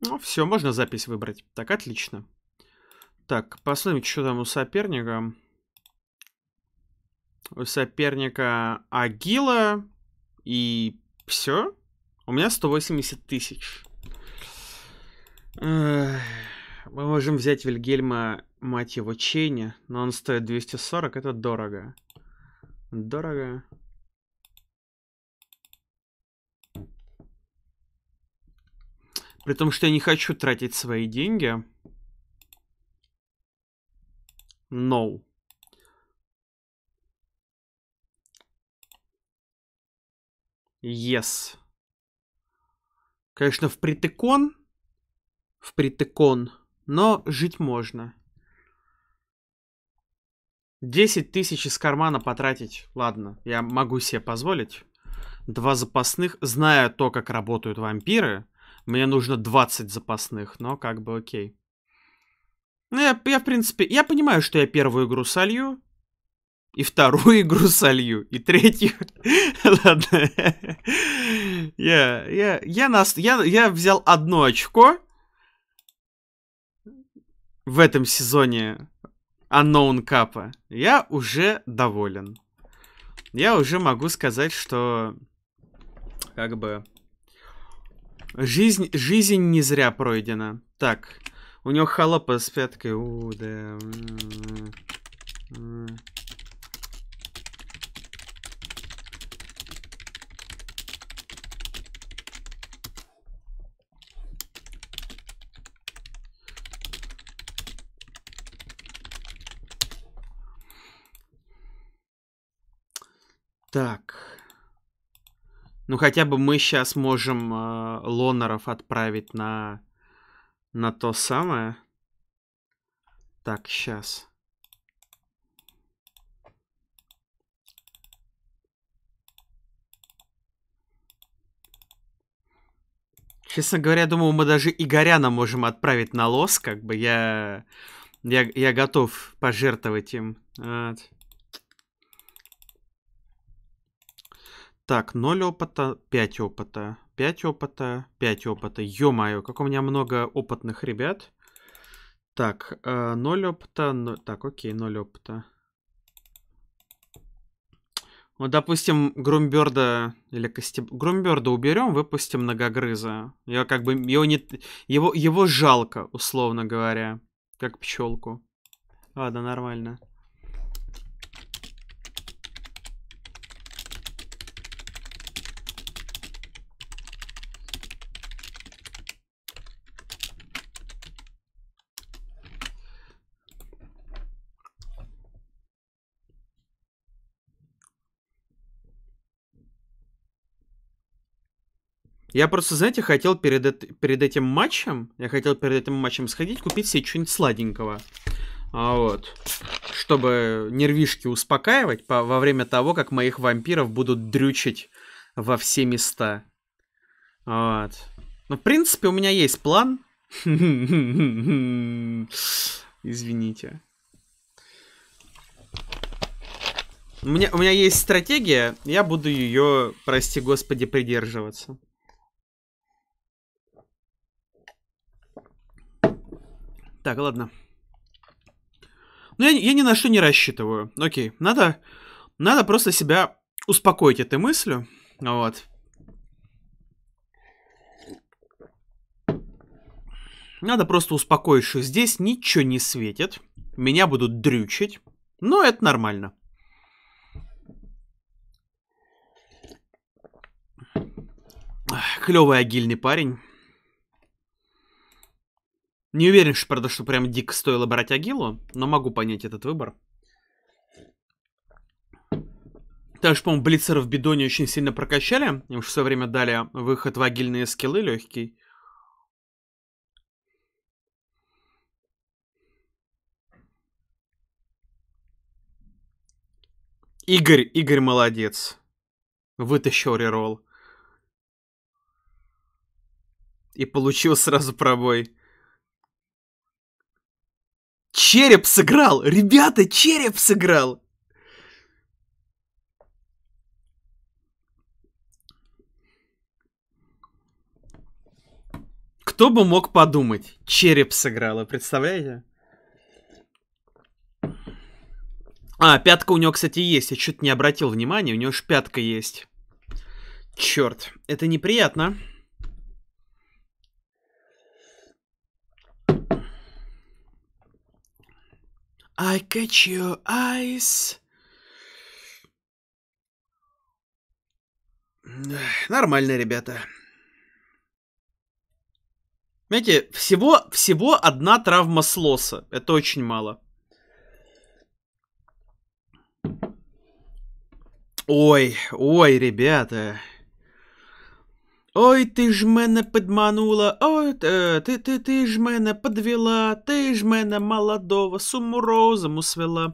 Ну, все, можно запись выбрать. Так, отлично. Так, посмотрим, что там у соперника. У соперника Агила. И все. У меня 180 тысяч. Мы можем взять Вильгельма, мать его, Чейни, но он стоит 240, это дорого. Дорого. При том, что я не хочу тратить свои деньги. No. Yes. Конечно, в притыкон, в притыкон. Но жить можно. 10 тысяч из кармана потратить. Ладно, я могу себе позволить. Два запасных. Зная то, как работают вампиры, мне нужно 20 запасных, но как бы окей. Ну, я, я, в принципе, я понимаю, что я первую игру солью, и вторую игру солью, и третью. Ладно. Я, я, я, нас, я, я взял одно очко в этом сезоне Unknown Cup. Я уже доволен. Я уже могу сказать, что как бы Жизнь, жизнь не зря пройдена. Так, у него халапа с пяткой. У, да. Так. Ну, хотя бы мы сейчас можем э, лоноров отправить на, на то самое. Так, сейчас. Честно говоря, думаю, мы даже Игоряна можем отправить на лос, как бы я... Я, я готов пожертвовать им. Вот. Так, 0 опыта, 5 опыта, 5 опыта, 5 опыта. Ё-моё, как у меня много опытных ребят. Так, 0 э, опыта, 0... так, окей, 0 опыта. Вот, допустим, Грумберда или Костеб... Грумберда уберем, выпустим Многогрыза. Я как бы... Его, не... его, его жалко, условно говоря. Как пчелку. Ладно, нормально. Я просто, знаете, хотел перед, перед этим матчем, я хотел перед этим матчем сходить, купить себе что-нибудь сладенького. А вот. Чтобы нервишки успокаивать по, во время того, как моих вампиров будут дрючить во все места. А вот. Ну, в принципе, у меня есть план. Извините. У меня, у меня есть стратегия, я буду ее, прости господи, придерживаться. Так, ладно. Ну, я, я ни на что не рассчитываю. Окей, надо, надо просто себя успокоить этой мыслью. Вот. Надо просто успокоить, что здесь ничего не светит. Меня будут дрючить. Но это нормально. Клевый агильный парень. Не уверен, что, правда, что прям дико стоило брать Агилу, но могу понять этот выбор. Также, по-моему, Блицера в бидоне очень сильно прокачали. Им в свое время дали выход в агильные скиллы легкий. Игорь, Игорь молодец. Вытащил реролл И получил сразу пробой. Череп сыграл! Ребята, череп сыграл! Кто бы мог подумать? Череп сыграла, представляете? А, пятка у него, кстати, есть. Я чуть не обратил внимания, у него же пятка есть. Черт, это неприятно. I catch your eyes. Нормально, ребята. Знаете, всего, всего одна травма слоса. Это очень мало. Ой, ой, ребята. Ой, ти ж мене підманула, ой, ти ти, ти ж мене підвела, ти ж мене молодого, суму розуму свела.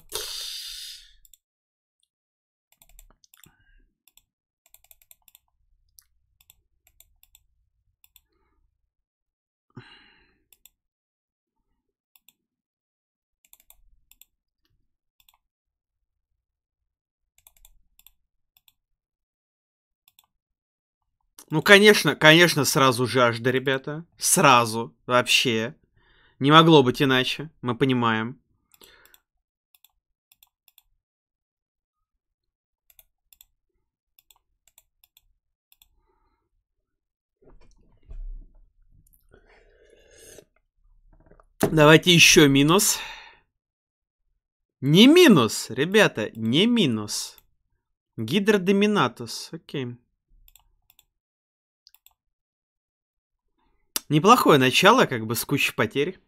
Ну, конечно, конечно, сразу жажда, ребята. Сразу. Вообще. Не могло быть иначе. Мы понимаем. Давайте еще минус. Не минус, ребята, не минус. Гидродоминатус, окей. Okay. Неплохое начало, как бы с кучей потерь.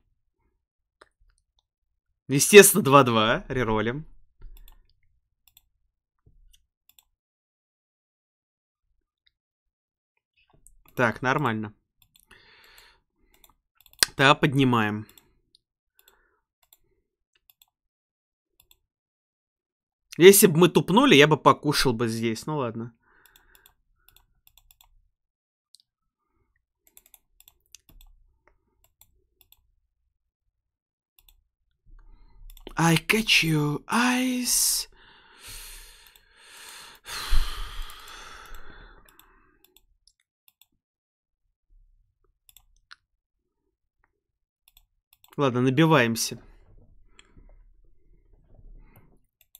Естественно, 2-2. Реролим. Так, нормально. Да, поднимаем. Если бы мы тупнули, я бы покушал бы здесь. Ну ладно. I catch you eyes. Ладно, набиваемся.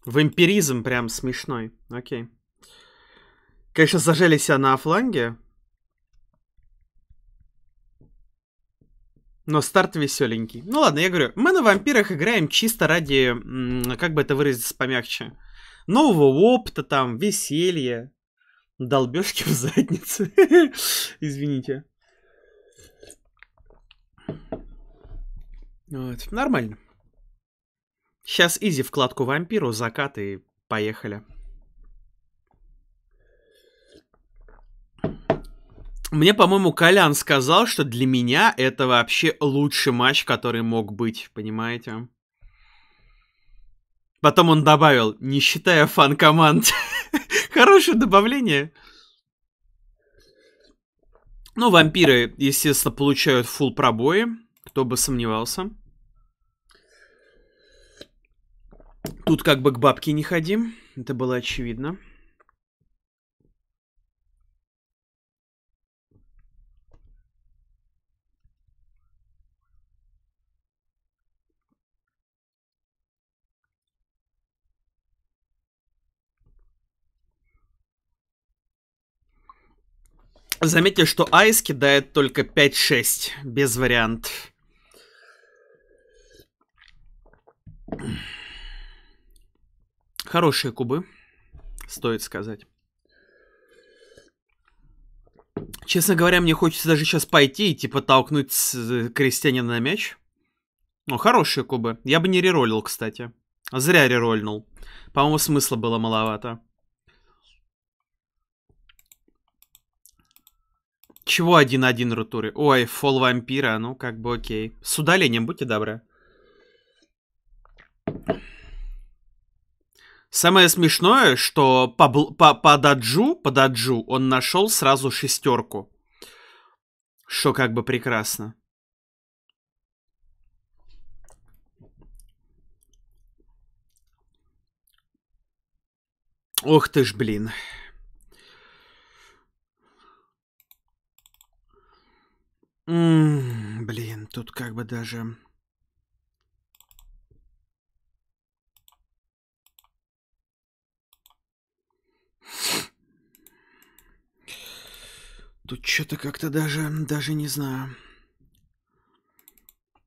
Вампиризм прям смешной. Окей. Конечно, зажали себя на фланге. но старт веселенький. Ну ладно, я говорю, мы на вампирах играем чисто ради, как бы это выразиться помягче, нового опыта там, веселья, долбежки в задницу. Извините. Вот, нормально. Сейчас изи вкладку вампиру, закаты поехали. Мне, по-моему, Колян сказал, что для меня это вообще лучший матч, который мог быть, понимаете? Потом он добавил, не считая фан-команд. Хорошее добавление. Ну, вампиры, естественно, получают фул пробои. Кто бы сомневался. Тут как бы к бабке не ходим. Это было очевидно. Заметьте, что айс кидает только 5-6, без вариантов. Хорошие кубы, стоит сказать. Честно говоря, мне хочется даже сейчас пойти и типа толкнуть э, крестьянина на мяч. Ну, хорошие кубы. Я бы не реролил, кстати. Зря реролил. По-моему, смысла было маловато. Чего один-один рутуры? Ой, фол вампира, ну как бы окей. С удалением, будьте добры. Самое смешное, что по, по, по даджу, по даджу он нашел сразу шестерку. Что как бы прекрасно. Ох ты ж, блин. Ммм, блин, тут как бы даже... Тут что-то как-то даже, даже не знаю.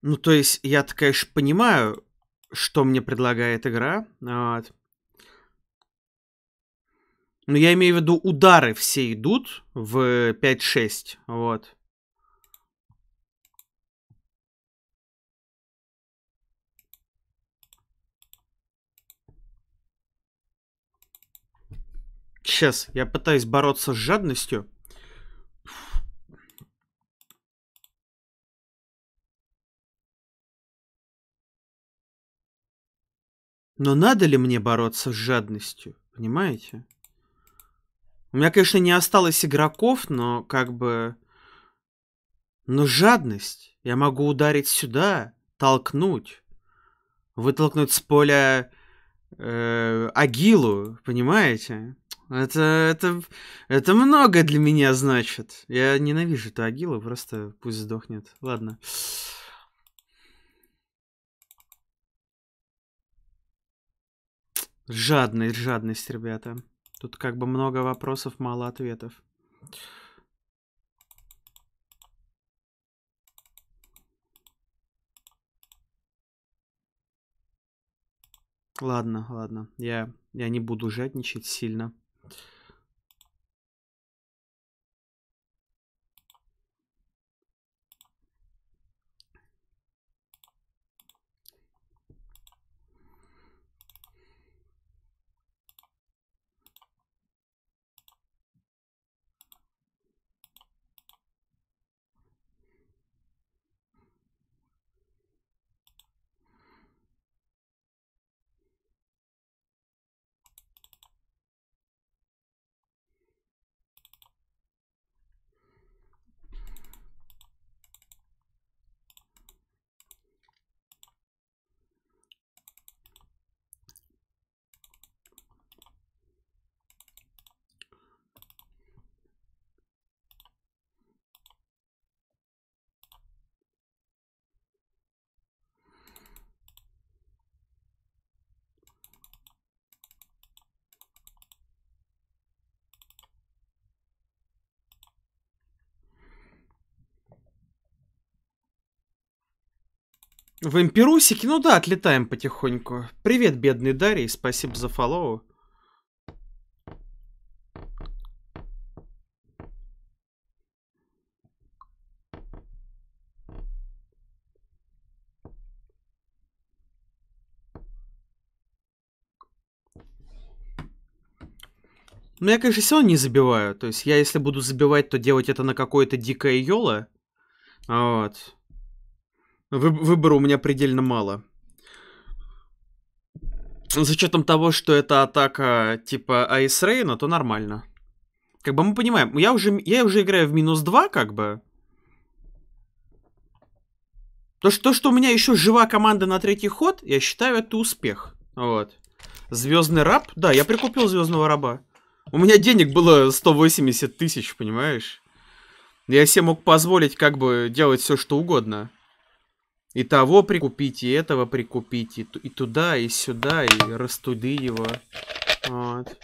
Ну, то есть, я-то, конечно, понимаю, что мне предлагает игра. А вот. Но я имею в виду, удары все идут в 5-6. Вот. Сейчас я пытаюсь бороться с жадностью. Но надо ли мне бороться с жадностью? Понимаете? У меня, конечно, не осталось игроков, но как бы... Но жадность. Я могу ударить сюда, толкнуть. Вытолкнуть с поля э, Агилу, понимаете? Это, это, это много для меня значит. Я ненавижу эту Агилу, просто пусть сдохнет. Ладно. Жадность, жадность, ребята. Тут как бы много вопросов, мало ответов. Ладно, ладно. Я, я не буду жадничать сильно. В имперусике? Ну да, отлетаем потихоньку. Привет, бедный Дарий, спасибо за фоллоу. Ну, я, конечно, все не забиваю. То есть я, если буду забивать, то делать это на какое-то дикое йоло. Вот. Вы, выбора у меня предельно мало. С учетом того, что это атака типа Айс Рейна, то нормально. Как бы мы понимаем, я уже, я уже играю в минус 2, как бы. То что, то, что у меня еще жива команда на третий ход, я считаю, это успех. Вот. Звездный раб? Да, я прикупил звездного раба. У меня денег было 180 тысяч, понимаешь? Я себе мог позволить как бы делать все, что угодно. И того прикупить, и этого прикупить, и, и туда, и сюда, и растуды его. Вот.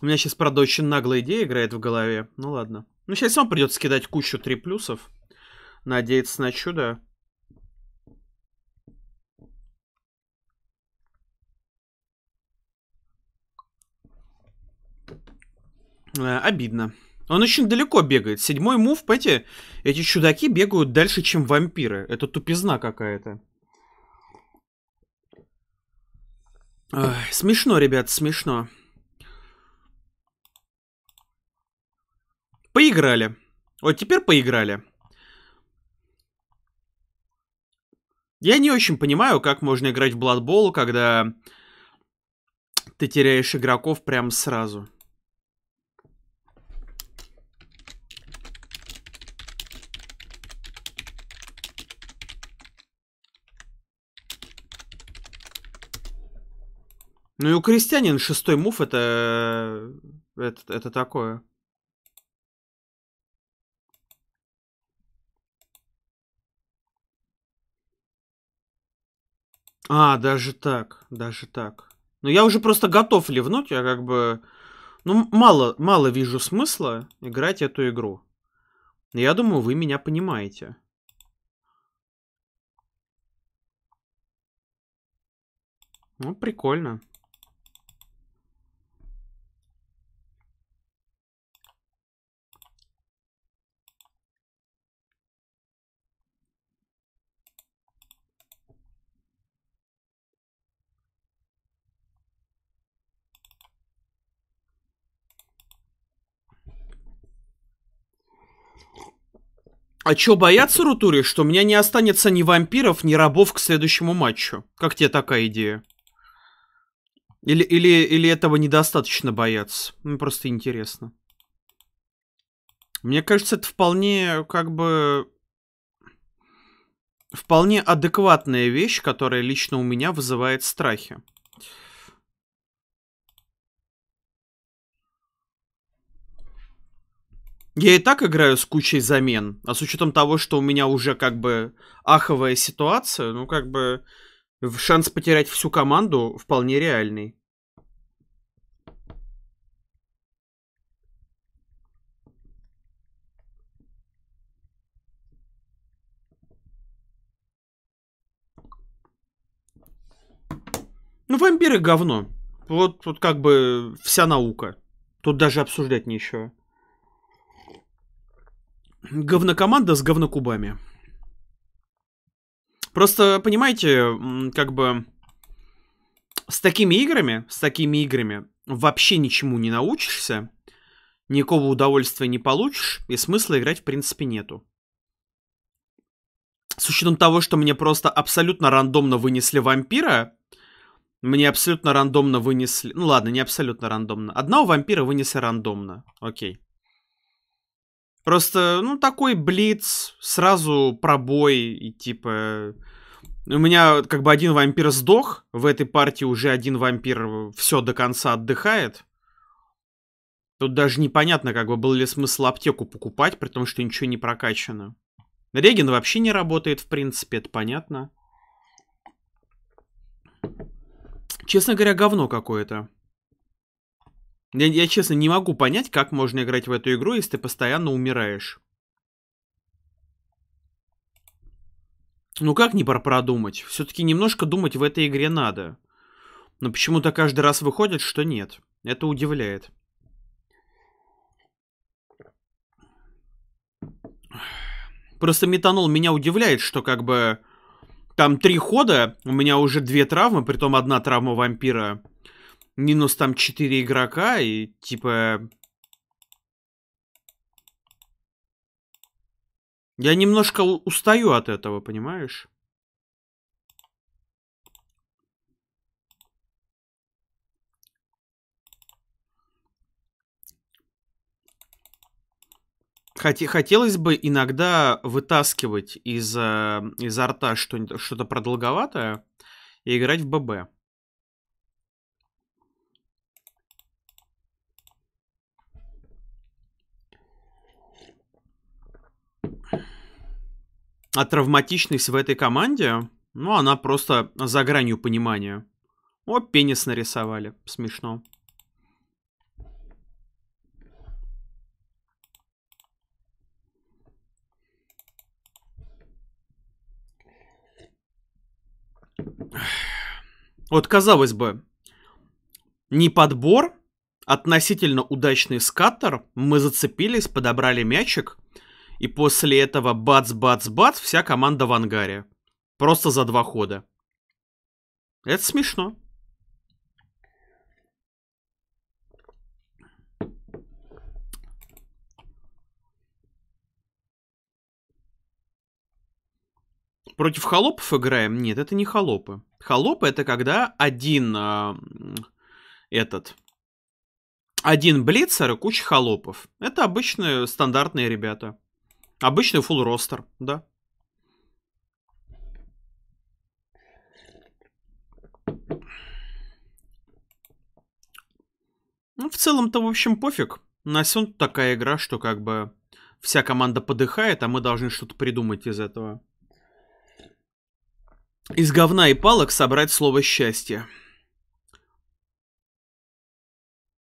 У меня сейчас, правда, очень наглая идея играет в голове. Ну ладно. Ну сейчас вам придется кидать кучу три плюсов. Надеяться на чудо. Э, обидно. Он очень далеко бегает. Седьмой мув, эти, эти чудаки бегают дальше, чем вампиры. Это тупизна какая-то. Смешно, ребят, смешно. Поиграли. Вот теперь поиграли. Я не очень понимаю, как можно играть в Blood Bowl, когда ты теряешь игроков прям сразу. Ну и у крестьянин шестой мув это... это, это такое. А, даже так, даже так. Ну я уже просто готов ливнуть, я как бы... Ну, мало, мало вижу смысла играть эту игру. я думаю, вы меня понимаете. Ну, прикольно. А чё, боятся Рутури, что у меня не останется ни вампиров, ни рабов к следующему матчу? Как тебе такая идея? Или, или, или этого недостаточно бояться? Мне ну, просто интересно. Мне кажется, это вполне, как бы... Вполне адекватная вещь, которая лично у меня вызывает страхи. Я и так играю с кучей замен, а с учетом того, что у меня уже как бы аховая ситуация, ну как бы шанс потерять всю команду вполне реальный. Ну, вампиры говно. Вот, вот как бы вся наука. Тут даже обсуждать нечего говнокоманда с говнокубами. Просто, понимаете, как бы с такими играми, с такими играми вообще ничему не научишься, никакого удовольствия не получишь, и смысла играть в принципе нету. С учетом того, что мне просто абсолютно рандомно вынесли вампира, мне абсолютно рандомно вынесли... Ну ладно, не абсолютно рандомно. Одного вампира вынесли рандомно. Окей. Просто, ну, такой блиц, сразу пробой, и типа... У меня как бы один вампир сдох, в этой партии уже один вампир все до конца отдыхает. Тут даже непонятно, как бы был ли смысл аптеку покупать, при том, что ничего не прокачано. Реген вообще не работает, в принципе, это понятно. Честно говоря, говно какое-то. Я, я честно не могу понять, как можно играть в эту игру, если ты постоянно умираешь. Ну как не пор продумать? Все-таки немножко думать в этой игре надо. Но почему-то каждый раз выходит, что нет. Это удивляет. Просто метанол меня удивляет, что как бы там три хода, у меня уже две травмы, притом одна травма вампира минус там 4 игрока и типа... Я немножко устаю от этого, понимаешь? хотелось бы иногда вытаскивать из, э, изо рта что-то продолговатое и играть в ББ. а травматичность в этой команде, ну, она просто за гранью понимания. О, пенис нарисовали. Смешно. Вот, казалось бы, не подбор, относительно удачный скаттер, мы зацепились, подобрали мячик, и после этого бац-бац-бац вся команда в ангаре. Просто за два хода. Это смешно. Против холопов играем? Нет, это не холопы. Холопы это когда один э, этот один блицер и куча холопов. Это обычные стандартные ребята. Обычный full ростер, да. Ну, в целом-то, в общем, пофиг. На Сен такая игра, что как бы вся команда подыхает, а мы должны что-то придумать из этого. Из говна и палок собрать слово «счастье».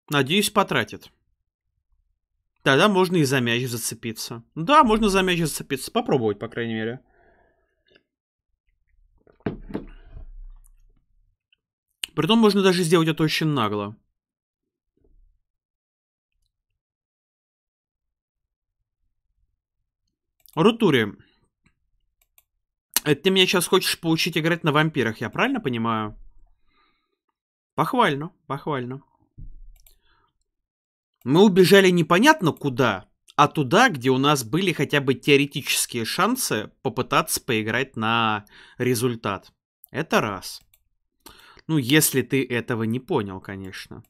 Надеюсь, потратит. Тогда можно и за мяч зацепиться. Да, можно за мяч зацепиться. Попробовать, по крайней мере. Притом можно даже сделать это очень нагло. Рутури. Это ты меня сейчас хочешь получить играть на вампирах, я правильно понимаю? Похвально, похвально. Мы убежали непонятно куда, а туда, где у нас были хотя бы теоретические шансы попытаться поиграть на результат. Это раз. Ну, если ты этого не понял, конечно.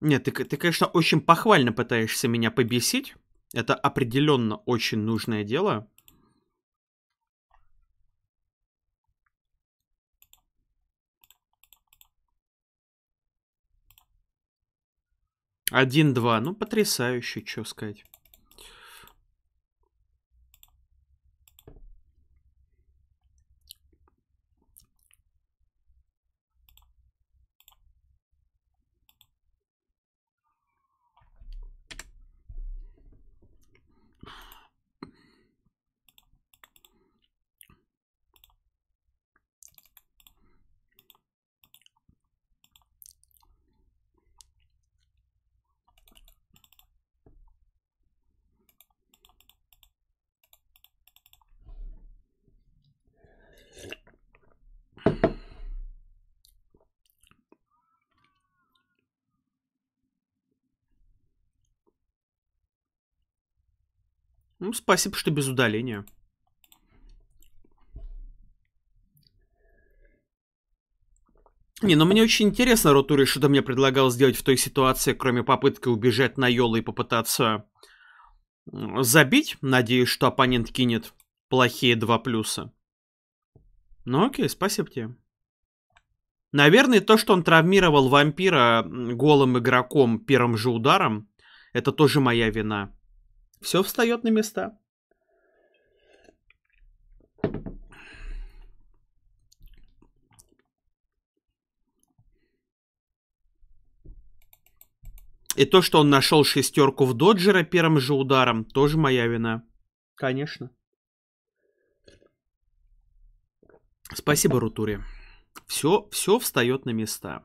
Нет, ты, ты, конечно, очень похвально пытаешься меня побесить. Это определенно очень нужное дело. 1-2. Ну, потрясающе, что сказать. Ну, спасибо, что без удаления. Не, ну мне очень интересно, Ротури, что ты мне предлагал сделать в той ситуации, кроме попытки убежать на Йола и попытаться забить. Надеюсь, что оппонент кинет плохие два плюса. Ну окей, спасибо тебе. Наверное, то, что он травмировал вампира голым игроком первым же ударом, это тоже моя вина все встает на места. И то, что он нашел шестерку в Доджера первым же ударом, тоже моя вина. Конечно. Спасибо, Рутуре. Все, все встает на места.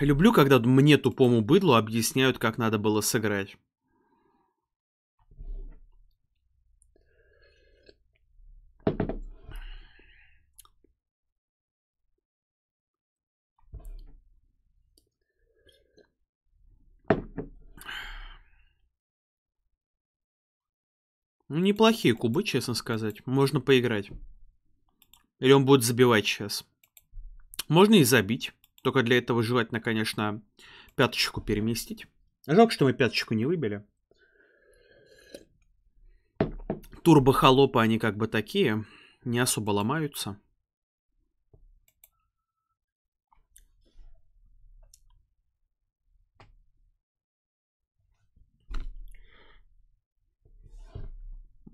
Люблю, когда мне тупому быдлу объясняют, как надо было сыграть. Ну, неплохие кубы, честно сказать. Можно поиграть. Или он будет забивать сейчас. Можно и забить. Только для этого желательно, конечно, пяточку переместить. Жалко, что мы пяточку не выбили. Турбохолопы, они как бы такие, не особо ломаются.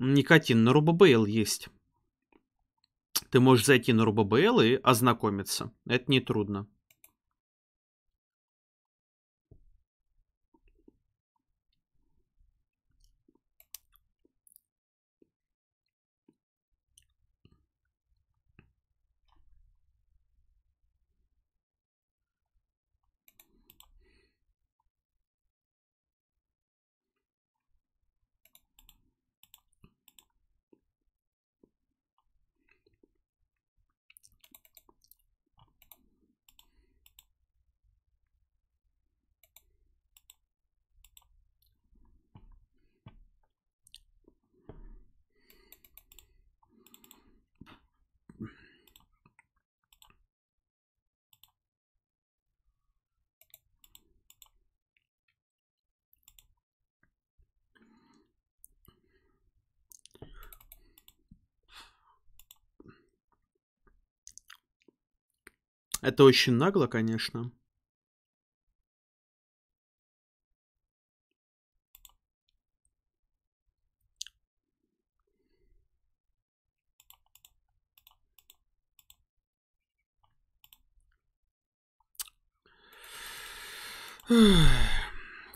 Никотин на Рубабейл есть. Ты можешь зайти на Рубабейл и ознакомиться. Это нетрудно. трудно. Это очень нагло, конечно.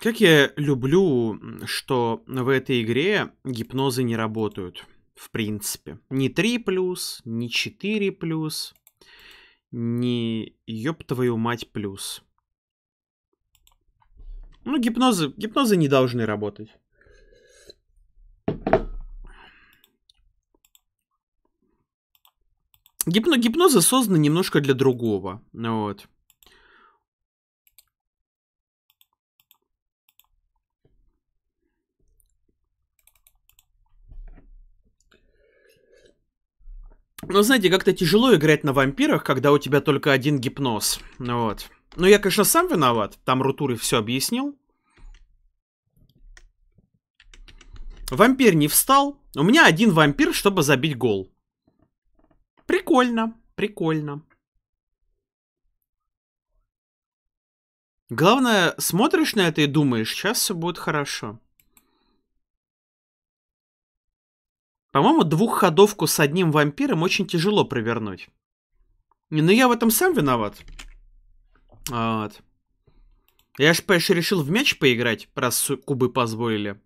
Как я люблю, что в этой игре гипнозы не работают. В принципе. Ни 3+, ни 4+ не ёб твою мать плюс. Ну, гипнозы, гипнозы не должны работать. Гипно гипнозы созданы немножко для другого. Вот. Но ну, знаете, как-то тяжело играть на вампирах, когда у тебя только один гипноз. Ну, вот. Ну, я, конечно, сам виноват. Там Рутури все объяснил. Вампир не встал. У меня один вампир, чтобы забить гол. Прикольно, прикольно. Главное, смотришь на это и думаешь, сейчас все будет хорошо. По-моему, двухходовку с одним вампиром очень тяжело провернуть. Но я в этом сам виноват. А, вот. Я же, конечно, решил в мяч поиграть, раз кубы позволили.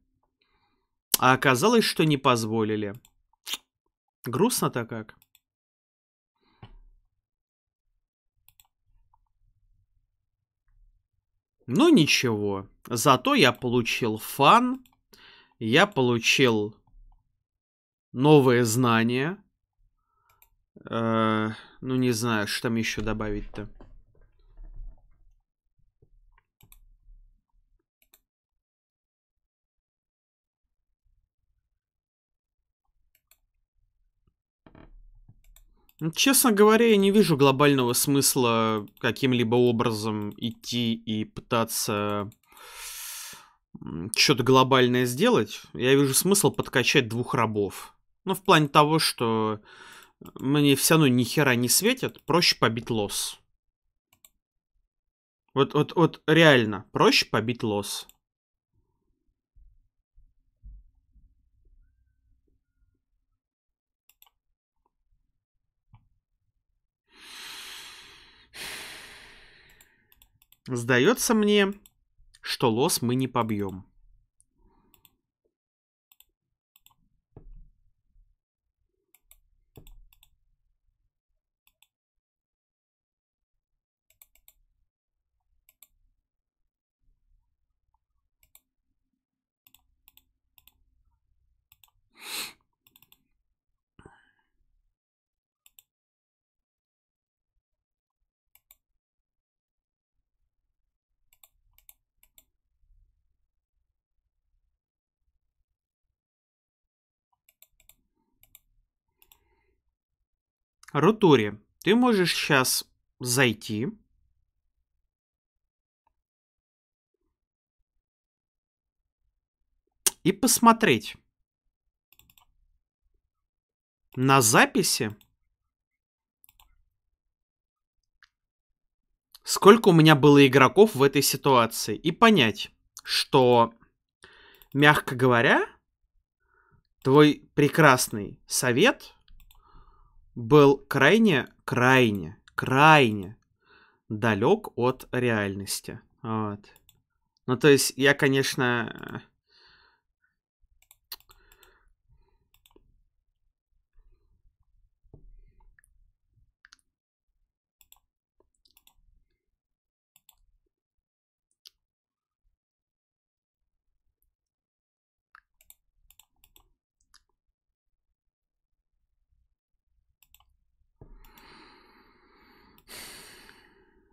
А оказалось, что не позволили. Грустно-то как. Ну ничего. Зато я получил фан. Я получил новые знания. Э, ну, не знаю, что там еще добавить-то. Ну, честно говоря, я не вижу глобального смысла каким-либо образом идти и пытаться что-то глобальное сделать. Я вижу смысл подкачать двух рабов. Ну, в плане того, что мне все равно ни хера не светит, проще побить лос. Вот, вот, вот реально, проще побить лос. Сдается мне, что лос мы не побьем. Рутуре, ты можешь сейчас зайти. И посмотреть на записи, сколько у меня было игроков в этой ситуации. И понять, что, мягко говоря, твой прекрасный совет – был крайне, крайне, крайне далек от реальности. Вот. Ну, то есть я, конечно,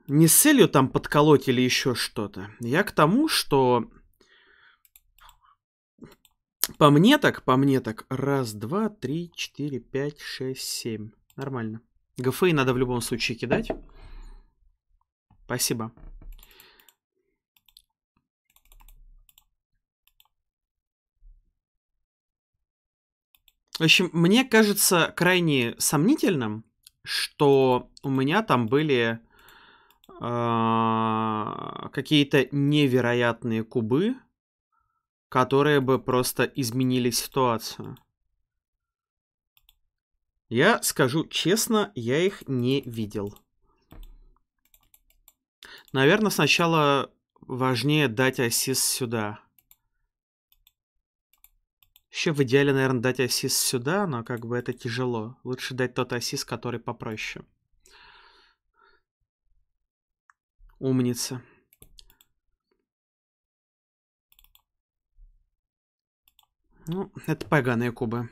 не с целью там подколоть или еще что-то. Я к тому, что... По мне так, по мне так. Раз, два, три, четыре, пять, шесть, семь. Нормально. ГФИ надо в любом случае кидать. Спасибо. В общем, мне кажется крайне сомнительным, что у меня там были а, какие-то невероятные кубы, которые бы просто изменили ситуацию. Я скажу честно, я их не видел. Наверное, сначала важнее дать ассист сюда. Еще в идеале, наверное, дать ассист сюда, но как бы это тяжело. Лучше дать тот ассист, который попроще. Умница. Ну, это поганые кубы.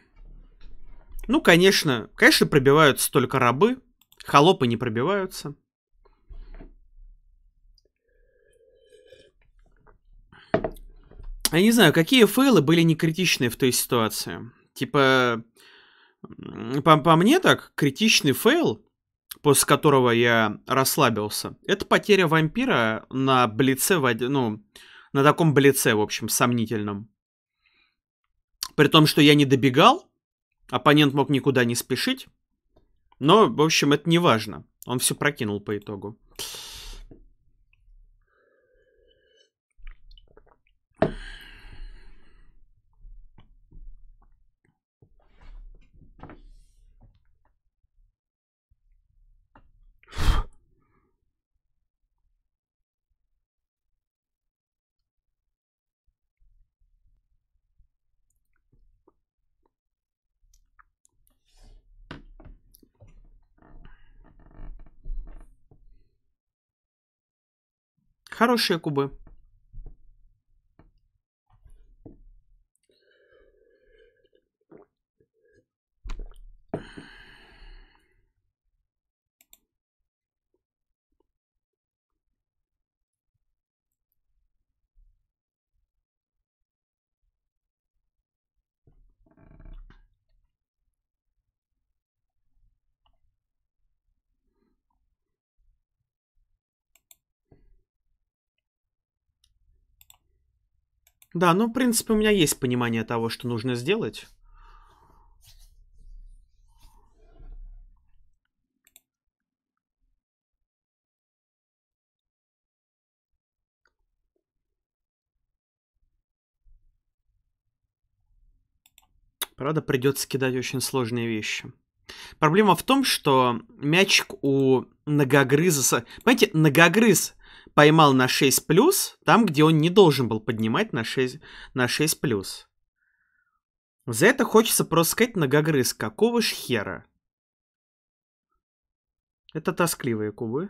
Ну, конечно, конечно, пробиваются только рабы. Холопы не пробиваются. Я не знаю, какие фейлы были не критичные в той ситуации. Типа, по, по мне так, критичный фейл после которого я расслабился, это потеря вампира на блице, ну, на таком блице, в общем, сомнительном. При том, что я не добегал, оппонент мог никуда не спешить, но, в общем, это не важно. Он все прокинул по итогу. Хорошие кубы. Да, ну, в принципе, у меня есть понимание того, что нужно сделать. Правда, придется кидать очень сложные вещи. Проблема в том, что мячик у многогрыза... Понимаете, многогрыз поймал на 6 плюс, там, где он не должен был поднимать на 6, на 6 плюс. За это хочется просто сказать многогрыз, какого ж хера. Это тоскливые кубы.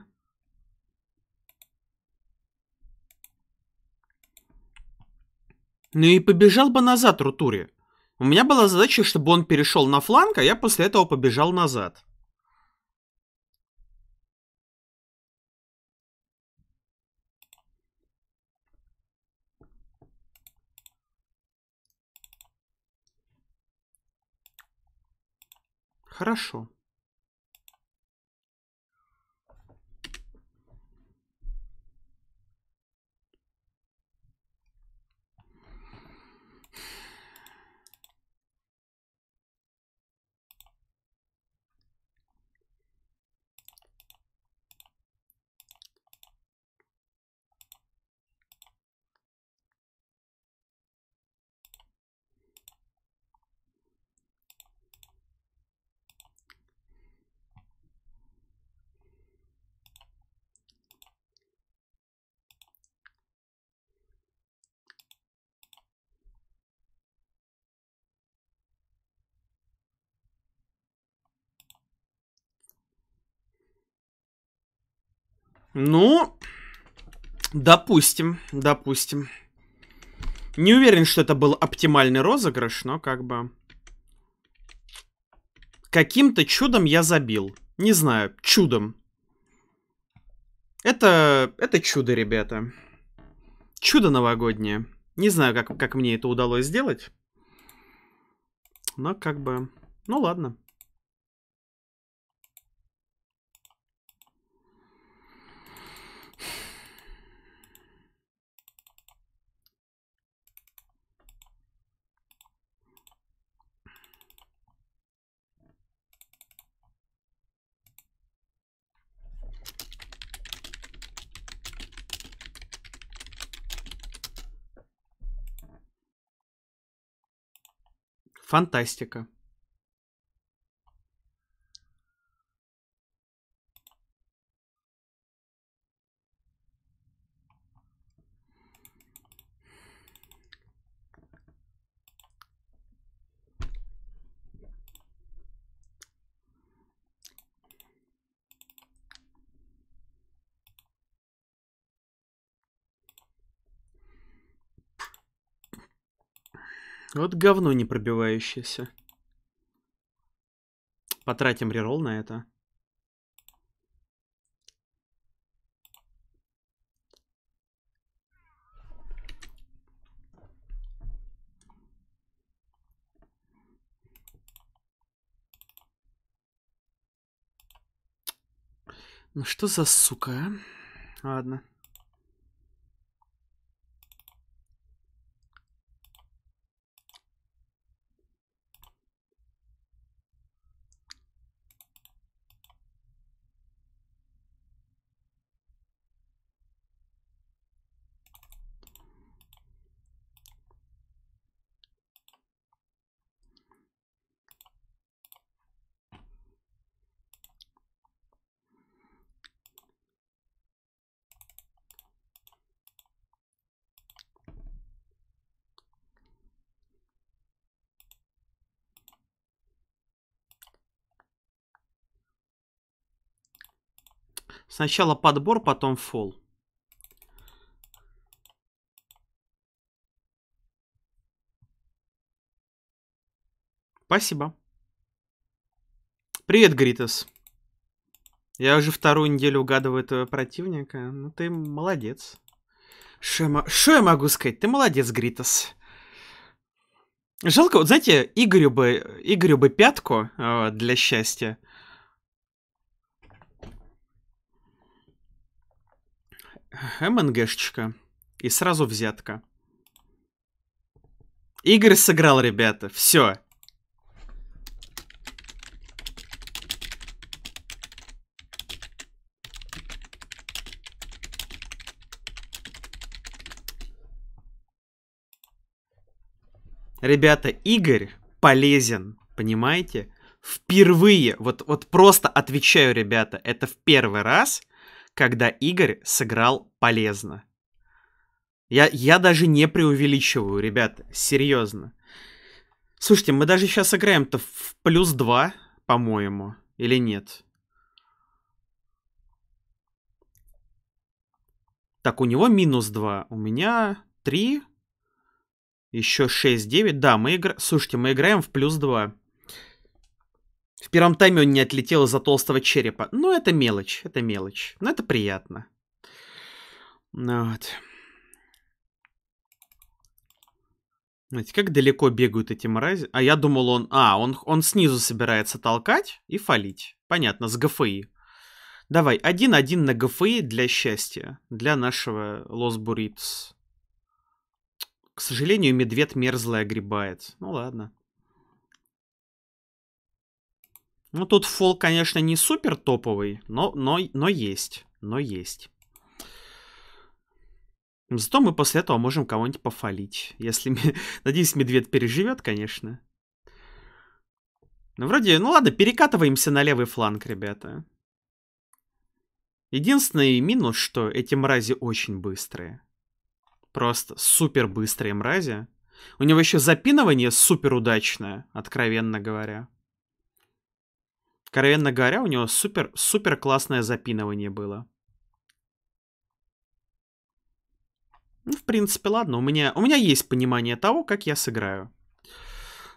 Ну и побежал бы назад рутуре. У меня была задача, чтобы он перешел на фланг, а я после этого побежал назад. Хорошо. Ну, допустим, допустим. Не уверен, что это был оптимальный розыгрыш, но как бы... Каким-то чудом я забил. Не знаю, чудом. Это... это чудо, ребята. Чудо новогоднее. Не знаю, как, как мне это удалось сделать. Но как бы... Ну ладно. Фантастика. Вот говно не пробивающееся. Потратим рерол на это. Ну что за сука, а? Ладно. Сначала подбор, потом фол. Спасибо. Привет, Гритас. Я уже вторую неделю угадываю этого противника. Ну, ты молодец. Что я могу сказать? Ты молодец, Гритас. Жалко, вот знаете, Игорю бы, Игорю бы пятку э, для счастья. МНГшечка. И сразу взятка. Игорь сыграл, ребята. Все. Ребята, Игорь полезен, понимаете? Впервые, вот, вот просто отвечаю, ребята, это в первый раз – когда Игорь сыграл полезно. Я, я даже не преувеличиваю, ребят, серьезно. Слушайте, мы даже сейчас играем-то в плюс 2, по-моему, или нет? Так, у него минус 2, у меня 3, еще 6, 9. Да, мы играем... Слушайте, мы играем в плюс 2. В первом тайме он не отлетел из-за толстого черепа. Но ну, это мелочь, это мелочь. Но ну, это приятно. Ну вот. Знаете, как далеко бегают эти мрази? А я думал, он... А, он, он снизу собирается толкать и фалить. Понятно, с ГФИ. Давай, один-один на ГФИ для счастья. Для нашего Лос Буритс. К сожалению, медведь мерзлый огребает. Ну ладно. Ну, тут фол, конечно, не супер топовый, но, но, но есть. Но есть. Зато мы после этого можем кого-нибудь пофалить. Если... Надеюсь, медведь переживет, конечно. Ну, вроде... Ну, ладно, перекатываемся на левый фланг, ребята. Единственный минус, что эти мрази очень быстрые. Просто супер быстрые мрази. У него еще запинывание супер удачное, откровенно говоря. Откровенно говоря, у него супер-супер классное запинывание было. Ну, в принципе, ладно, у меня, у меня есть понимание того, как я сыграю.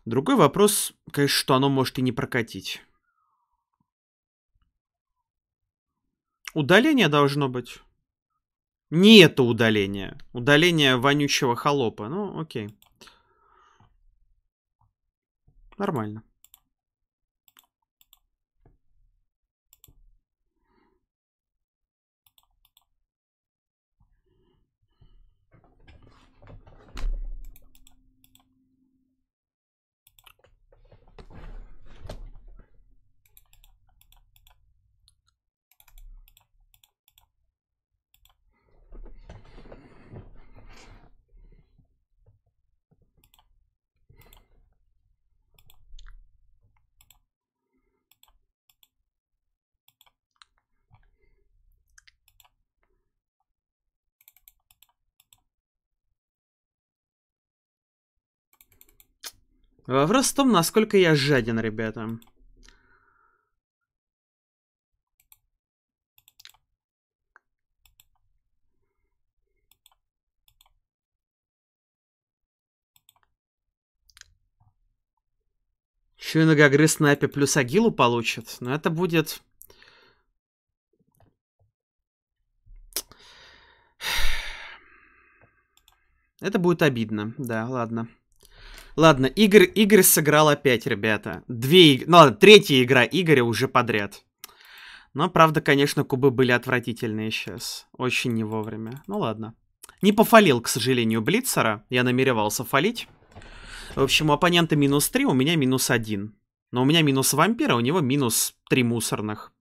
Другой вопрос, конечно, что оно может и не прокатить. Удаление должно быть. Не это удаление. Удаление вонючего холопа. Ну, окей. Нормально. Вопрос в том, насколько я жаден, ребята. Еще и многогрыз плюс агилу получит. Но ну, это будет... Это будет обидно. Да, ладно. Ладно, Игорь, Игорь сыграл опять, ребята. Две, ну ладно, третья игра Игоря уже подряд. Но, правда, конечно, кубы были отвратительные сейчас. Очень не вовремя. Ну ладно. Не пофалил, к сожалению, Блицера. Я намеревался фалить. В общем, у оппонента минус 3, у меня минус 1. Но у меня минус вампира, у него минус 3 мусорных.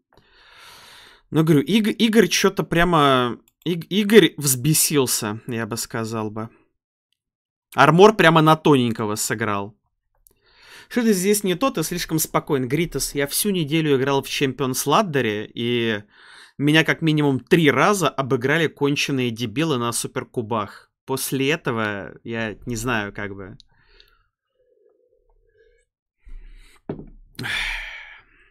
Ну, говорю, Иг Игорь что-то прямо... И Игорь взбесился, я бы сказал бы. Армор прямо на тоненького сыграл. Что-то здесь не то, ты слишком спокоен. Гритас, я всю неделю играл в Чемпионс Ладдере, и меня как минимум три раза обыграли конченые дебилы на суперкубах. После этого я не знаю, как бы.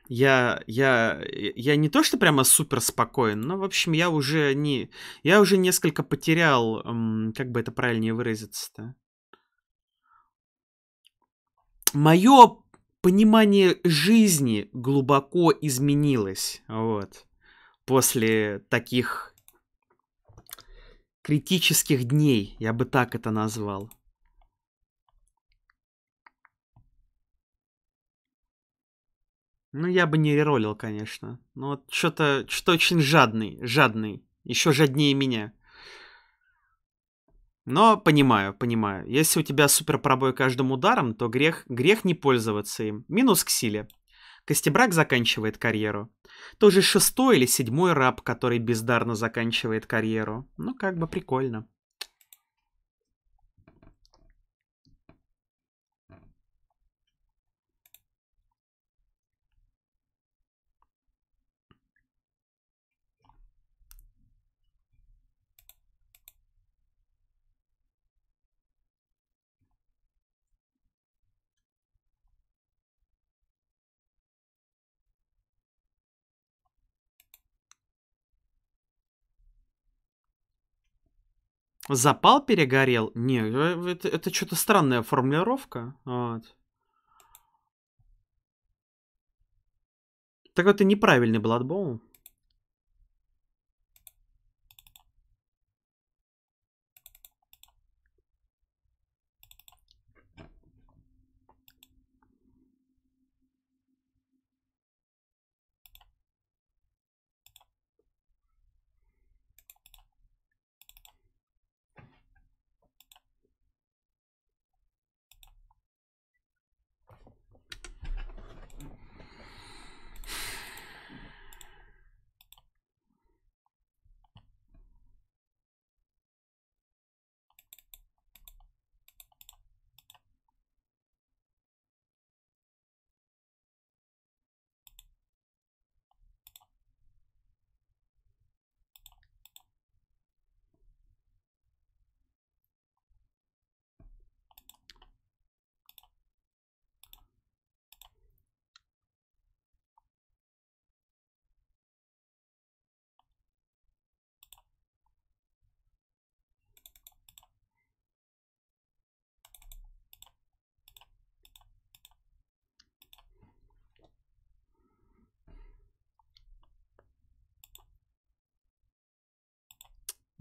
Я, я, я не то, что прямо супер спокоен, но, в общем, я уже не... Я уже несколько потерял, как бы это правильнее выразиться-то мое понимание жизни глубоко изменилось, вот, после таких критических дней, я бы так это назвал. Ну, я бы не реролил, конечно. Но вот что-то, что очень жадный, жадный, еще жаднее меня. Но понимаю, понимаю. Если у тебя супер пробой каждым ударом, то грех, грех не пользоваться им. Минус к силе. Костебрак заканчивает карьеру. Тоже шестой или седьмой раб, который бездарно заканчивает карьеру. Ну, как бы прикольно. Запал перегорел? Не, э, это, это что-то странная формулировка. Вот. Так это неправильный Bloodbowl.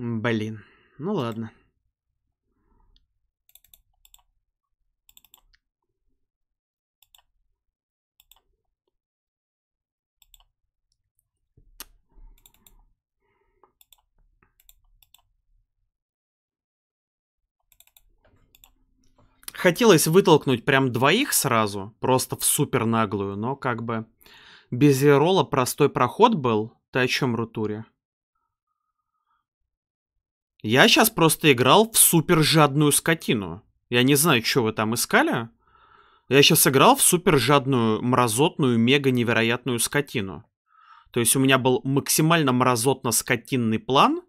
Блин, ну ладно. Хотелось вытолкнуть прям двоих сразу, просто в супер наглую, но как бы без Верола простой проход был. Ты о чем, Рутуре? Я сейчас просто играл в супер жадную скотину. Я не знаю, что вы там искали. Я сейчас играл в супер жадную, мразотную, мега невероятную скотину. То есть у меня был максимально мразотно-скотинный план,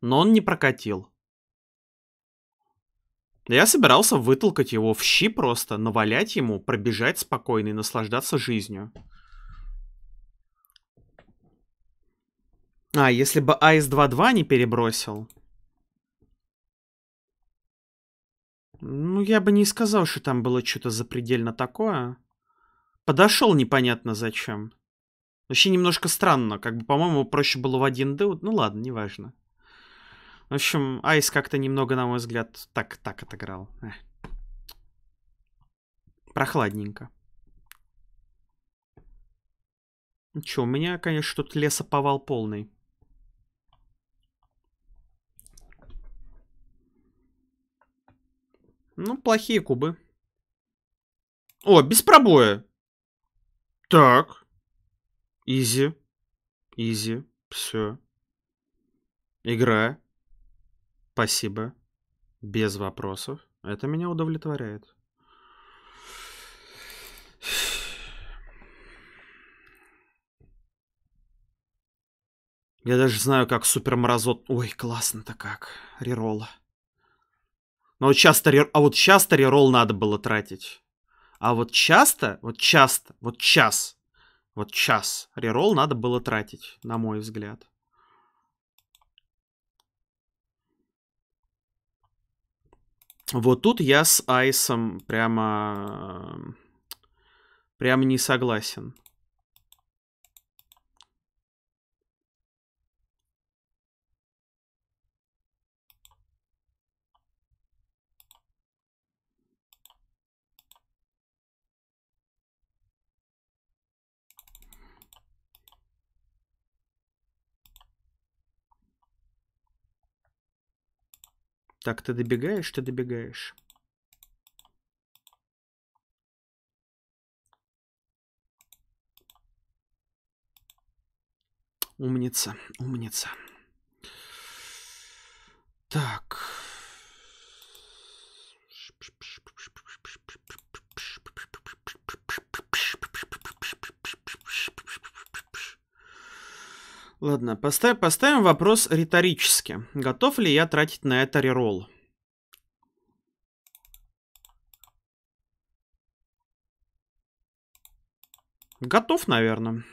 но он не прокатил. Я собирался вытолкать его в щи просто, навалять ему, пробежать спокойно и наслаждаться жизнью. А, если бы ас 22 не перебросил, Ну, я бы не сказал, что там было что-то запредельно такое. Подошел непонятно зачем. Вообще немножко странно, как бы, по-моему, проще было в один d ну ладно, неважно. В общем, Айс как-то немного, на мой взгляд, так, так отыграл. Эх. Прохладненько. Че, у меня, конечно, тут лесоповал полный. Ну, плохие кубы. О, без пробоя. Так. Изи. Изи. Все. Игра. Спасибо. Без вопросов. Это меня удовлетворяет. Я даже знаю, как суперморозот... Ой, классно-то как. Рерола. Но вот часто, а вот часто реролл надо было тратить. А вот часто, вот часто, вот час, вот час реролл надо было тратить, на мой взгляд. Вот тут я с Айсом прямо... Прямо не согласен. Так, ты добегаешь, ты добегаешь. Умница, умница. Так, Ладно, поставь, поставим вопрос риторически. Готов ли я тратить на это реролл? Готов, наверное.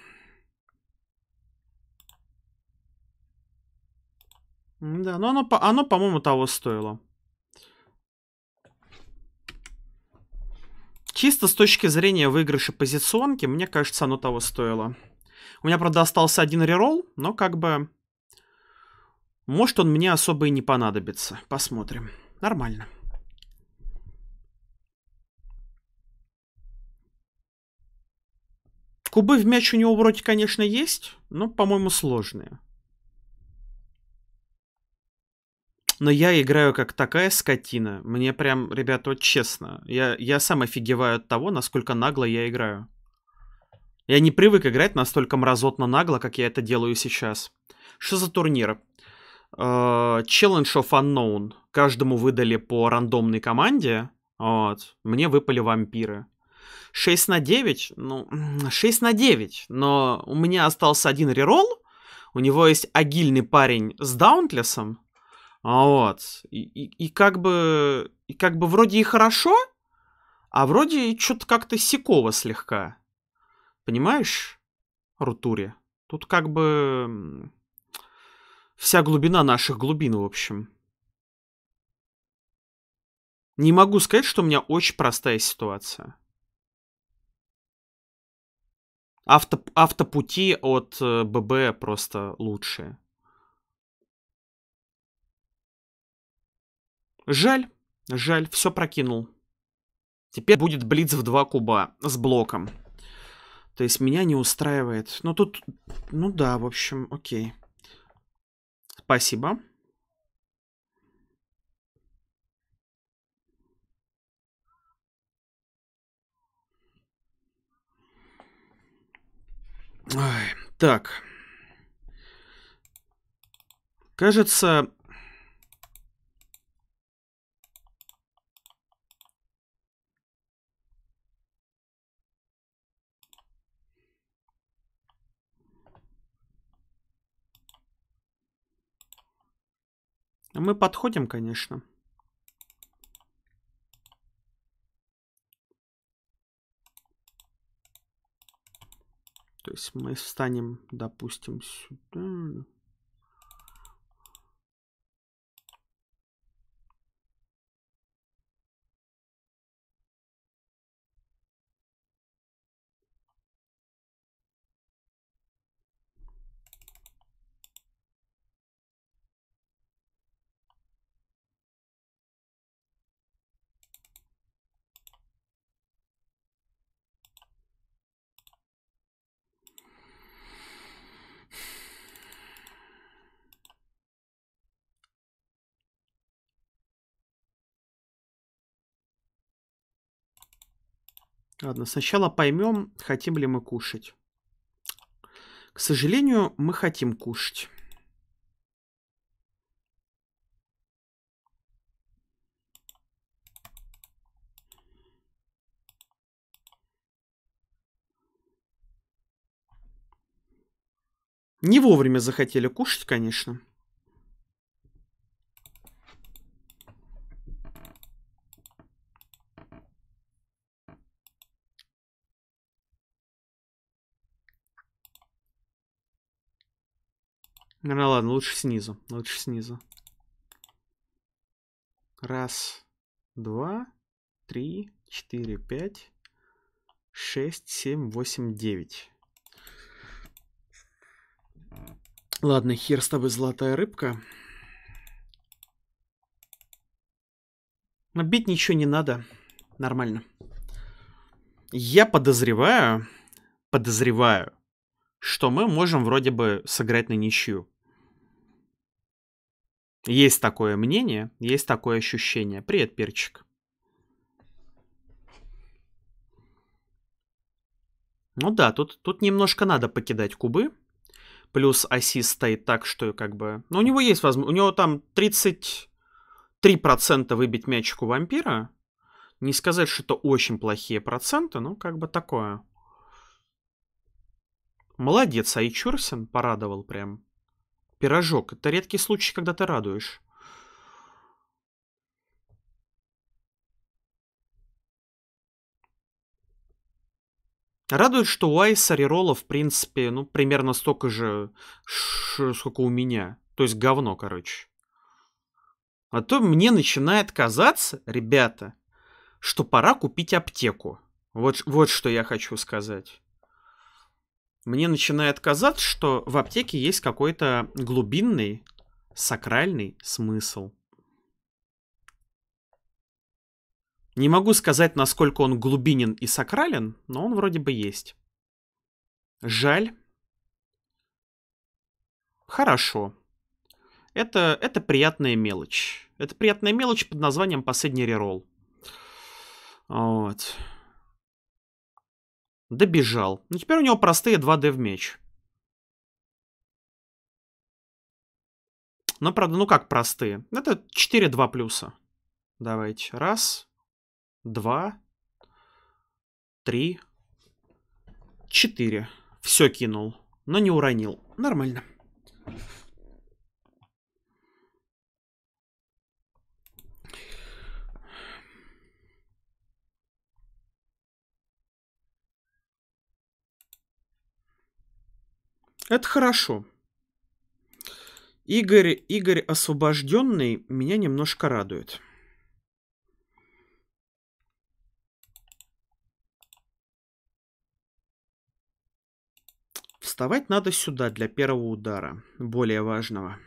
Да, но оно, оно по-моему, того стоило. Чисто с точки зрения выигрыша позиционки, мне кажется, оно того стоило. У меня, правда, остался один рерол, но как бы... Может, он мне особо и не понадобится. Посмотрим. Нормально. Кубы в мяч у него вроде, конечно, есть, но, по-моему, сложные. Но я играю как такая скотина. Мне прям, ребята, вот честно, я, я сам офигеваю от того, насколько нагло я играю. Я не привык играть настолько мразотно нагло, как я это делаю сейчас. Что за турнир? Э, Challenge of Unknown. Каждому выдали по рандомной команде. Вот. Мне выпали вампиры. 6 на 9, ну, 6 на 9, но у меня остался один реролл, у него есть агильный парень с даунтлесом, а вот, и, и, и как бы, и как бы вроде и хорошо, а вроде что-то как-то секово слегка, Понимаешь, рутуре. тут как бы вся глубина наших глубин, в общем. Не могу сказать, что у меня очень простая ситуация. Авто, автопути от э, ББ просто лучшие. Жаль, жаль, все прокинул. Теперь будет блиц в два куба с блоком. То есть меня не устраивает. Но ну, тут, ну да, в общем, окей. Спасибо. Ой, так. Кажется, Мы подходим, конечно. То есть мы встанем, допустим, сюда. Ладно, сначала поймем, хотим ли мы кушать. К сожалению, мы хотим кушать. Не вовремя захотели кушать, конечно. Ну ладно, лучше снизу. Лучше снизу. Раз, два, три, четыре, пять, шесть, семь, восемь, девять. Ладно, хер с тобой золотая рыбка. Но бить ничего не надо. Нормально. Я подозреваю, подозреваю, что мы можем вроде бы сыграть на ничью. Есть такое мнение, есть такое ощущение. Привет, перчик. Ну да, тут, тут немножко надо покидать кубы. Плюс оси стоит так, что как бы... Ну, у него есть возможность... У него там 33% выбить мячик у вампира. Не сказать, что это очень плохие проценты, но как бы такое. Молодец, Айчурсен порадовал прям. Пирожок. Это редкий случай, когда ты радуешь. Радует, что у Айса реролла, в принципе, ну, примерно столько же, сколько у меня. То есть говно, короче. А то мне начинает казаться, ребята, что пора купить аптеку. Вот, вот что я хочу сказать мне начинает казаться, что в аптеке есть какой-то глубинный, сакральный смысл. Не могу сказать, насколько он глубинен и сакрален, но он вроде бы есть. Жаль. Хорошо. Это, это приятная мелочь. Это приятная мелочь под названием «Последний реролл». Вот. Добежал. Ну теперь у него простые 2D в меч. Но, правда, ну как простые? Это 4-2 плюса. Давайте. Раз. Два. Три. Четыре. Все кинул, но не уронил. Нормально. Это хорошо. Игорь, Игорь освобожденный меня немножко радует. Вставать надо сюда для первого удара, более важного.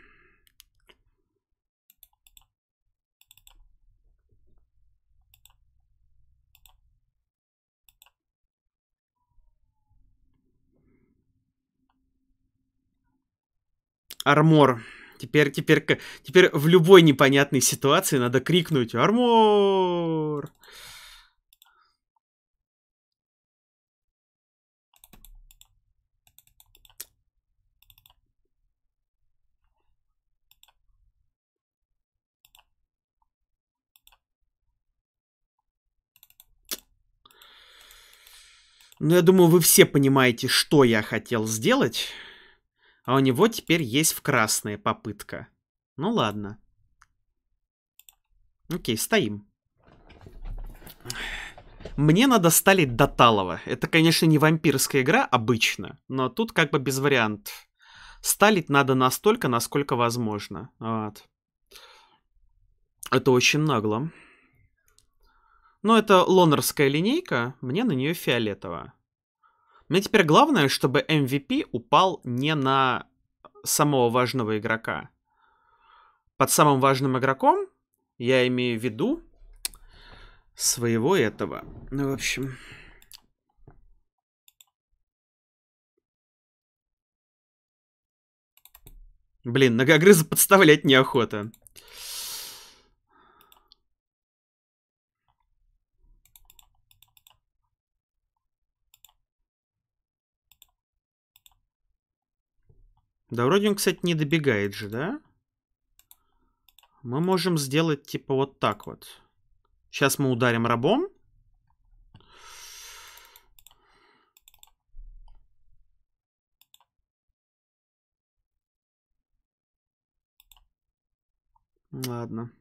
Армор. Теперь, теперь, теперь в любой непонятной ситуации надо крикнуть «Армор!». Ну, я думаю, вы все понимаете, что я хотел сделать. А у него теперь есть в красные попытка. Ну ладно. Окей, стоим. Мне надо сталить до Талова. Это, конечно, не вампирская игра обычно, но тут как бы без вариантов. Сталить надо настолько, насколько возможно. Вот. Это очень нагло. Но это лонерская линейка, мне на нее фиолетово. Мне теперь главное, чтобы MVP упал не на самого важного игрока. Под самым важным игроком я имею в виду своего этого. Ну, в общем... Блин, ногогрыза подставлять неохота. Да вроде он, кстати, не добегает же, да? Мы можем сделать типа вот так вот. Сейчас мы ударим рабом. Ладно.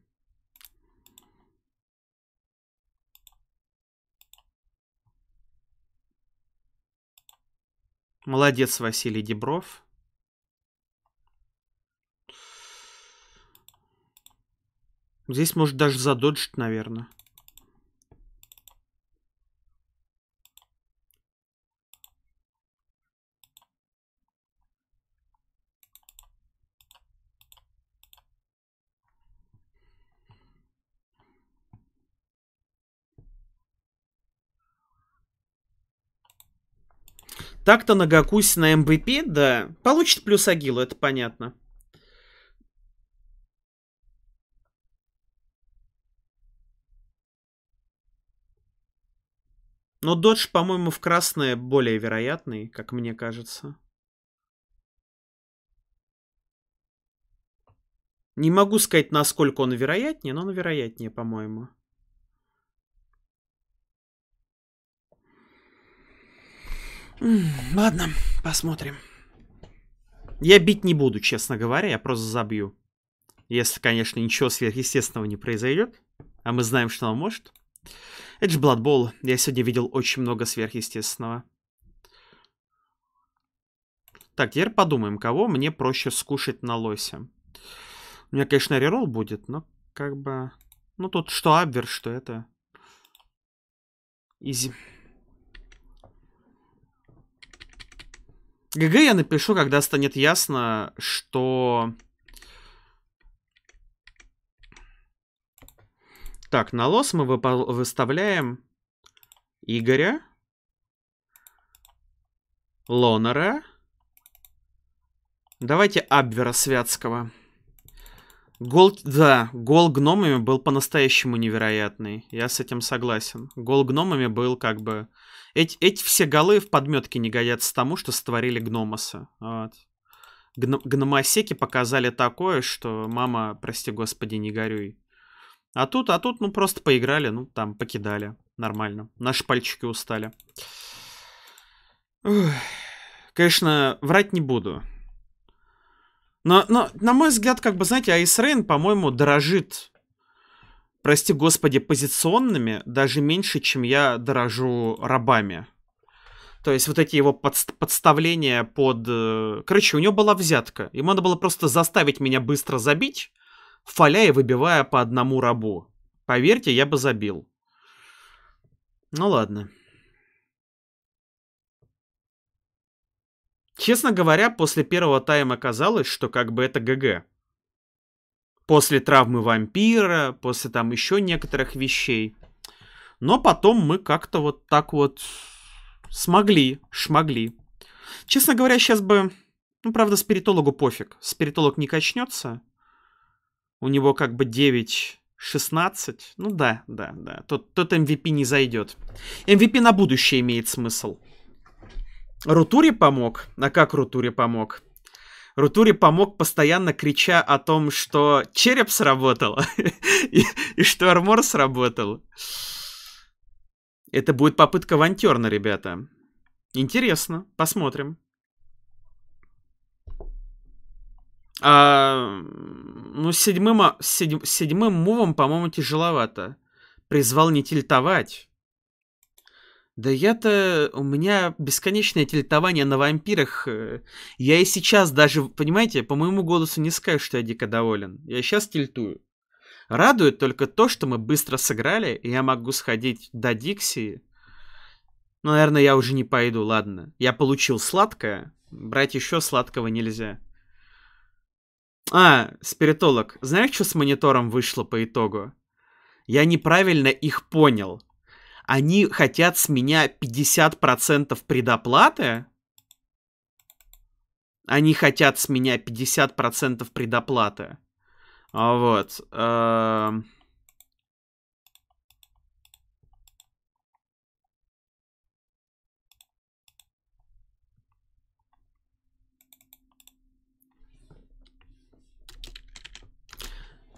Молодец, Василий Дебров. Здесь может даже задоджить, наверное. Так-то Нагакусь на МВП, да, получит плюс Агилу, это понятно. Но додж, по-моему, в красное более вероятный, как мне кажется. Не могу сказать, насколько он вероятнее, но он вероятнее, по-моему. Ладно, посмотрим. Я бить не буду, честно говоря, я просто забью. Если, конечно, ничего сверхъестественного не произойдет, а мы знаем, что он может. Это же Blood Я сегодня видел очень много сверхъестественного. Так, теперь подумаем, кого мне проще скушать на лосе. У меня, конечно, рерол будет, но как бы... Ну, тут что Абвер, что это. Изи. ГГ я напишу, когда станет ясно, что Так, на лос мы выставляем Игоря. Лонера. Давайте Абвера Святского. Гол, да, гол гномами был по-настоящему невероятный. Я с этим согласен. Гол гномами был как бы... Эти, эти все голы в подметке не годятся тому, что створили гномосы. Вот. гномосеки показали такое, что мама, прости господи, не горюй. А тут, а тут, ну, просто поиграли, ну, там, покидали. Нормально. Наши пальчики устали. Ух. Конечно, врать не буду. Но, но, на мой взгляд, как бы, знаете, Айс Рейн, по-моему, дорожит, прости господи, позиционными даже меньше, чем я дорожу рабами. То есть вот эти его подст- подставления под... Э, короче, у него была взятка. Ему надо было просто заставить меня быстро забить, фаля и выбивая по одному рабу. Поверьте, я бы забил. Ну ладно. Честно говоря, после первого тайма казалось, что как бы это ГГ. После травмы вампира, после там еще некоторых вещей. Но потом мы как-то вот так вот смогли, шмогли. Честно говоря, сейчас бы... Ну, правда, спиритологу пофиг. Спиритолог не качнется, у него как бы 9 16. Ну да, да, да. Тот, тот MVP не зайдет. MVP на будущее имеет смысл. Рутуре помог. А как Рутуре помог? Рутуре помог, постоянно крича о том, что череп сработал и, и что армор сработал. Это будет попытка вантерна, ребята. Интересно, посмотрим. А, ну, седьмым, а, седь, седьмым мувом, по-моему, тяжеловато. Призвал не тильтовать. Да я-то... У меня бесконечное тильтование на вампирах. Э. Я и сейчас даже, понимаете, по моему голосу не скажешь, что я дико доволен. Я сейчас тильтую. Радует только то, что мы быстро сыграли, и я могу сходить до Диксии. Ну, наверное, я уже не пойду, ладно. Я получил сладкое, брать еще сладкого нельзя. А, спиритолог, знаешь, что с монитором вышло по итогу? Я неправильно их понял. Они хотят с меня 50% предоплаты? Они хотят с меня 50% предоплаты. А Вот. Эм,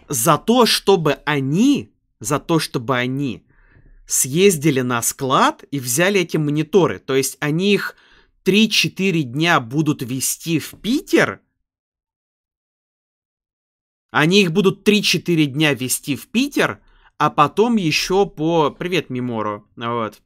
за то, чтобы они, за то, чтобы они съездили на склад и взяли эти мониторы. То есть они их 3-4 дня будут везти в Питер. Они их будут 3-4 дня везти в Питер, а потом еще по... Привет, Мимору. Вот.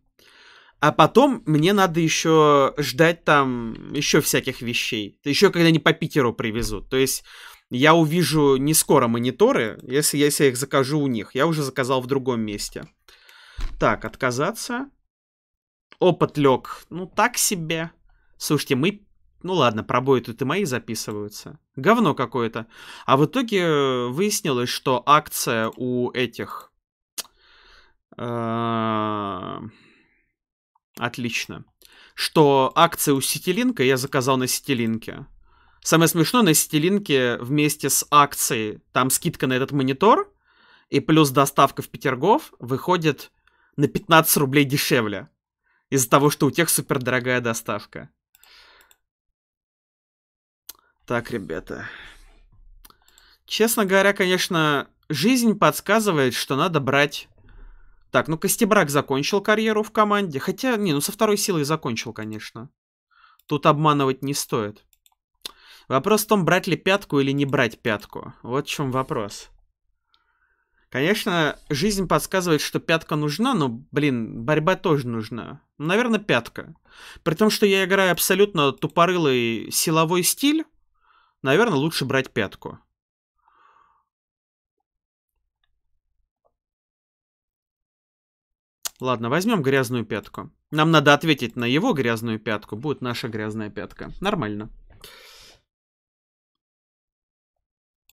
А потом мне надо еще ждать там еще всяких вещей. Еще когда они по Питеру привезут. То есть я увижу не скоро мониторы, если, если я их закажу у них. Я уже заказал в другом месте. Так, отказаться. Опыт лег. Ну, так себе. Слушайте, мы... Ну ладно, пробои тут и мои записываются. Говно какое-то. А в итоге э, выяснилось, что акция у этих... Э, отлично. Что акция у Ситилинка я заказал на Ситилинке. Самое смешное на Ситилинке вместе с акцией, там скидка на этот монитор, и плюс доставка в Петергоф выходит на 15 рублей дешевле. Из-за того, что у тех супердорогая доставка. Так, ребята. Честно говоря, конечно, жизнь подсказывает, что надо брать... Так, ну Костебрак закончил карьеру в команде. Хотя, не, ну со второй силой закончил, конечно. Тут обманывать не стоит. Вопрос в том, брать ли пятку или не брать пятку. Вот в чем вопрос. Конечно, жизнь подсказывает, что пятка нужна, но, блин, борьба тоже нужна. Ну, наверное, пятка. При том, что я играю абсолютно тупорылый силовой стиль, наверное, лучше брать пятку. Ладно, возьмем грязную пятку. Нам надо ответить на его грязную пятку. Будет наша грязная пятка. Нормально.